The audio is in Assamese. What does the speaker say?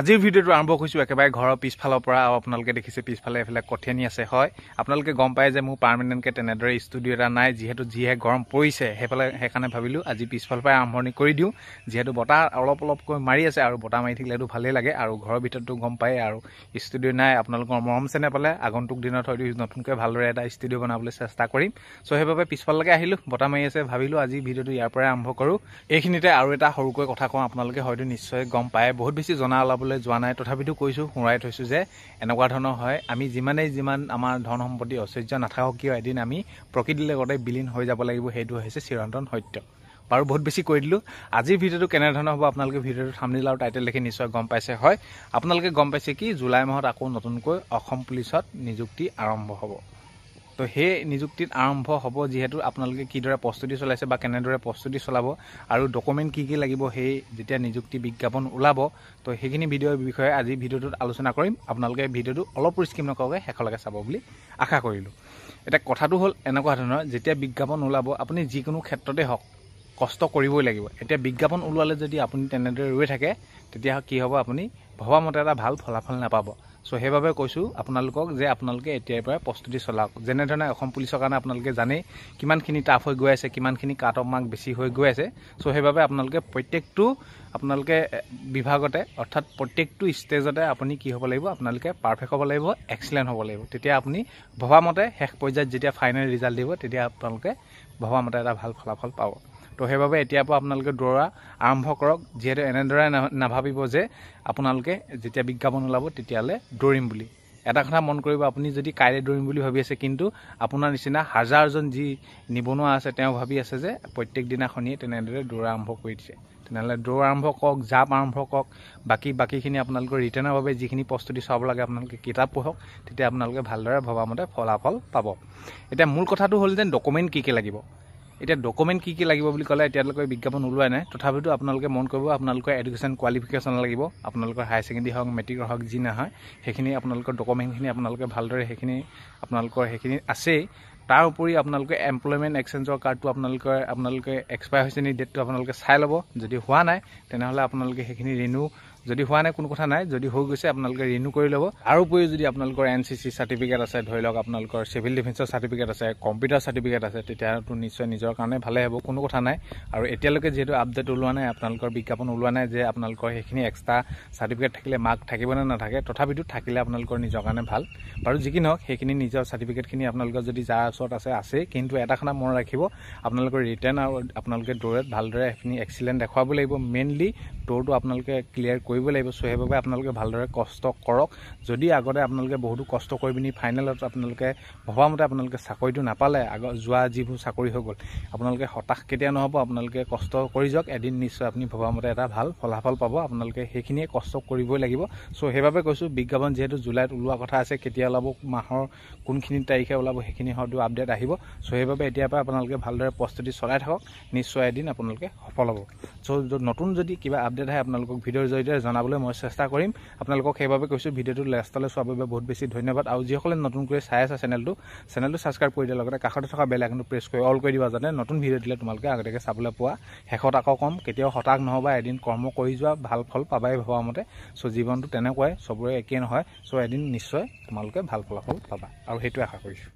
আজিৰ ভিডিঅ'টো আৰম্ভ কৰিছোঁ একেবাৰে ঘৰৰ পিছফালৰ পৰা আৰু আপোনালোকে দেখিছে পিছফালে এইফালে কঠিয়ানি আছে হয় আপোনালোকে গম পায় যে মোৰ পাৰ্মানেণ্টকৈ তেনেদৰে ষ্টুডিঅ' এটা নাই যিহেতু যিহে গৰম পৰিছে সেইফালে সেইকাৰণে ভাবিলোঁ আজি পিছফালৰ পৰাই আৰম্ভণি কৰি দিওঁ যিহেতু বতাহ অলপ অলপকৈ মাৰি আছে আৰু বতাহ মাৰি থাকিলেতো ভালেই লাগে আৰু ঘৰৰ ভিতৰতো গম পায়েই আৰু ষ্টুডিঅ' নাই আপোনালোকৰ মৰম চেনে পালে আগন্তুক দিনত হয়তো নতুনকৈ ভালদৰে এটা ষ্টুডিঅ' বনাবলৈ চেষ্টা কৰিম ছ' সেইবাবে পিছফাললৈকে আহিলোঁ বতাহ মাৰি আছে ভাবিলোঁ আজি ভিডিঅ'টো ইয়াৰ পৰাই আৰম্ভ কৰোঁ এইখিনিতে আৰু এটা সৰুকৈ কথা কওঁ আপোনালোকে হয়তো নিশ্চয় গম পায় বহুত বেছি জনা অলপ কৰিবলৈ যোৱা নাই তথাপিতো কৈছোঁ সোঁৱৰাই থৈছোঁ যে এনেকুৱা ধৰণৰ হয় আমি যিমানেই যিমান আমাৰ ধন সম্পত্তি ঐশ্বৰ্য নাথাকক কিয় এদিন আমি প্ৰকৃতিৰ লগতে বিলীন হৈ যাব লাগিব সেইটো হৈছে চিৰন্তন সত্য বাৰু বহুত বেছি কৈ দিলোঁ আজিৰ ভিডিঅ'টো কেনেধৰণৰ হ'ব আপোনালোকে ভিডিঅ'টো থামনিল আৰু টাইটেল দেখি নিশ্চয় গম পাইছে হয় আপোনালোকে গম পাইছে কি জুলাই মাহত আকৌ নতুনকৈ অসম পুলিচত নিযুক্তি আৰম্ভ হ'ব তো সেই নিযুক্তিত আৰম্ভ হ'ব যিহেতু আপোনালোকে কিদৰে প্ৰস্তুতি চলাইছে বা কেনেদৰে প্ৰস্তুতি চলাব আৰু ডকুমেণ্ট কি কি লাগিব সেই যেতিয়া নিযুক্তি বিজ্ঞাপন ওলাব তো সেইখিনি ভিডিঅ'ৰ বিষয়ে আজি ভিডিঅ'টোত আলোচনা কৰিম আপোনালোকে ভিডিঅ'টো অলপ পৰিস্কিম নকৰাকৈ শেষলৈকে চাব বুলি আশা কৰিলোঁ এতিয়া কথাটো হ'ল এনেকুৱা ধৰণৰ যেতিয়া বিজ্ঞাপন ওলাব আপুনি যিকোনো ক্ষেত্ৰতে হওক কষ্ট কৰিবই লাগিব এতিয়া বিজ্ঞাপন ওলোৱালে যদি আপুনি তেনেদৰে ৰৈ থাকে তেতিয়া কি হ'ব আপুনি ভবামতে এটা ভাল ফলাফল নাপাব চ' সেইবাবে কৈছোঁ আপোনালোকক যে আপোনালোকে এতিয়াৰ পৰা প্ৰস্তুতি চলাওক যেনেধৰণে অসম পুলিচৰ কাৰণে আপোনালোকে জানেই কিমানখিনি টাফ হৈ গৈ আছে কিমানখিনি কাট অফ মাৰ্ক বেছি হৈ গৈ আছে চ' সেইবাবে আপোনালোকে প্ৰত্যেকটো আপোনালোকে বিভাগতে অৰ্থাৎ প্ৰত্যেকটো ষ্টেজতে আপুনি কি হ'ব লাগিব আপোনালোকে পাৰফেক্ট হ'ব লাগিব এক্সিলেণ্ট হ'ব লাগিব তেতিয়া আপুনি ভবামতে শেষ পৰ্যায়ত যেতিয়া ফাইনেল ৰিজাল্ট দিব তেতিয়া আপোনালোকে ভবামতে এটা ভাল ফলাফল পাব তো সেইবাবে এতিয়াৰ পৰা আপোনালোকে দৌৰা আৰম্ভ কৰক যিহেতু এনেদৰে নাভাবিব যে আপোনালোকে যেতিয়া বিজ্ঞাপন ওলাব তেতিয়ালে দৌৰিম বুলি এটা কথা মন কৰিব আপুনি যদি কাইলৈ দৌৰিম বুলি ভাবি আছে কিন্তু আপোনাৰ নিচিনা হাজাৰজন যি নিবনুৱা আছে তেওঁ ভাবি আছে যে প্ৰত্যেক দিনাখনিয়ে তেনেদৰে দৌৰা আৰম্ভ কৰি দিছে তেনেহ'লে দৌৰ আৰম্ভ কৰক জাপ আৰম্ভ কৰক বাকী বাকীখিনি আপোনালোকৰ ৰিটাৰ্ণৰ বাবে যিখিনি প্ৰস্তুতি চাব লাগে আপোনালোকে কিতাপ পঢ়ক তেতিয়া আপোনালোকে ভালদৰে ভবামতে ফলাফল পাব এতিয়া মূল কথাটো হ'ল যে ডকুমেণ্ট কি কি লাগিব এতিয়া ডকুমেণ্ট কি কি লাগিব বুলি ক'লে এতিয়ালৈকে বিজ্ঞাপন ওলোৱাই নাই তথাপিতো আপোনালোকে মন কৰিব আপোনালোকৰ এডুকেশ্যন কোৱালিফিকেশ্যন লাগিব আপোনালোকৰ হায়াৰ ছেকেণ্ডেৰী হওক মেট্ৰিকৰ হওক যি নহয় সেইখিনি আপোনালোকৰ ডকুমেণ্টখিনি আপোনালোকে ভালদৰে সেইখিনি আপোনালোকৰ সেইখিনি আছেই তাৰ উপৰি আপোনালোকে এমপ্লয়মেণ্ট এক্সেঞ্জৰ কাৰ্ডটো আপোনালোকৰ আপোনালোকে এক্সপায়াৰ হৈছে নেকি ডেটটো আপোনালোকে চাই ল'ব যদি হোৱা নাই তেনেহ'লে আপোনালোকে সেইখিনি ৰিনিউ যদি হোৱা নাই কোনো কথা নাই যদি হৈ গৈছে আপোনালোকে ৰিনিউ কৰি ল'ব আৰু উপৰিও যদি আপোনালোকৰ এন চি চি চাৰ্টিফিকেট আছে ধৰি লওক আপোনালোকৰ চিভিল ডিফেন্সৰ চাৰ্টিফিকেট আছে কম্পিউটাৰ চাৰ্টিফিকেট আছে তেতিয়াতো নিশ্চয় নিজৰ কাৰণে ভালে হ'ব কোনো কথা নাই আৰু এতিয়ালৈকে যিহেতু আপডেট ওলোৱা নাই আপোনালোকৰ বিজ্ঞাপন ওলোৱা নাই যে আপোনালোকৰ সেইখিনি এক্সট্ৰা চাৰ্টিফিকেট থাকিলে মাৰ্ক থাকিবনে নাথাকে তথাপিতো থাকিলে আপোনালোকৰ নিজৰ কাৰণে ভাল বাৰু যি কি নহওক সেইখিনি নিজৰ চাৰ্টিফিকেটখিনি আপোনালোকৰ যদি যাৰ ওচৰত আছে আছেই কিন্তু এটা কথা মনত ৰাখিব আপোনালোকৰ ৰিটাৰ্ণ আৰু আপোনালোকে দৌৰত ভালদৰে সেইখিনি এক্সিলেণ্ট দেখুৱাব লাগিব মেইনলি দৌৰটো আপোনালোকে ক্লিয়াৰ কৰিব কৰিব লাগিব চ' সেইবাবে আপোনালোকে ভালদৰে কষ্ট কৰক যদি আগতে আপোনালোকে বহুতো কষ্ট কৰি পিনি ফাইনেলত আপোনালোকে ভবামতে আপোনালোকে চাকৰিটো নাপালে আগত যোৱা যিবোৰ চাকৰি হৈ গ'ল আপোনালোকে হতাশ কেতিয়া নহ'ব আপোনালোকে কষ্ট কৰি যাওক এদিন নিশ্চয় আপুনি ভবামতে এটা ভাল ফলাফল পাব আপোনালোকে সেইখিনিয়ে কষ্ট কৰিবই লাগিব চ' সেইবাবে কৈছোঁ বিজ্ঞাপন যিহেতু জুলাইত ওলোৱা কথা আছে কেতিয়া ওলাব মাহৰ কোনখিনি তাৰিখে ওলাব সেইখিনি হয়তো আপডেট আহিব চ' সেইবাবে এতিয়াৰ পৰা আপোনালোকে ভালদৰে প্ৰস্তুতি চলাই থাকক নিশ্চয় এদিন আপোনালোকে সফল হ'ব চ' নতুন যদি কিবা আপডেট আহে আপোনালোকক ভিডিঅ'ৰ জৰিয়তে জনাবলৈ মই চেষ্টা কৰিম আপোনালোকক সেইবাবে কৈছোঁ ভিডিঅ'টো লাষ্টলৈ চোৱাৰ বাবে বহুত বেছি ধন্যবাদ আৰু যিসকলে নতুনকৈ চাই আছে চেনেলটো চেনেলটো ছাবস্ক্ৰাইব কৰি দিয়াৰ লগতে কাষতে থকা বেল এখনটো প্ৰেছ কৰি অল কৰি দিবা যাতে নতুন ভিডিঅ' দিলে তোমালোকে আগতীয়াকৈ চাবলৈ পোৱা শেষত আকৌ কম কেতিয়াও হতাশ নহ'বা এদিন কৰ্ম কৰি যোৱা ভাল ফল পাবাই ভবা মতে চ' জীৱনটো তেনেকুৱাই চবৰে একেই নহয় চ' এদিন নিশ্চয় তোমালোকে ভাল ফলাফল পাবা আৰু সেইটোৱে আশা কৰিছোঁ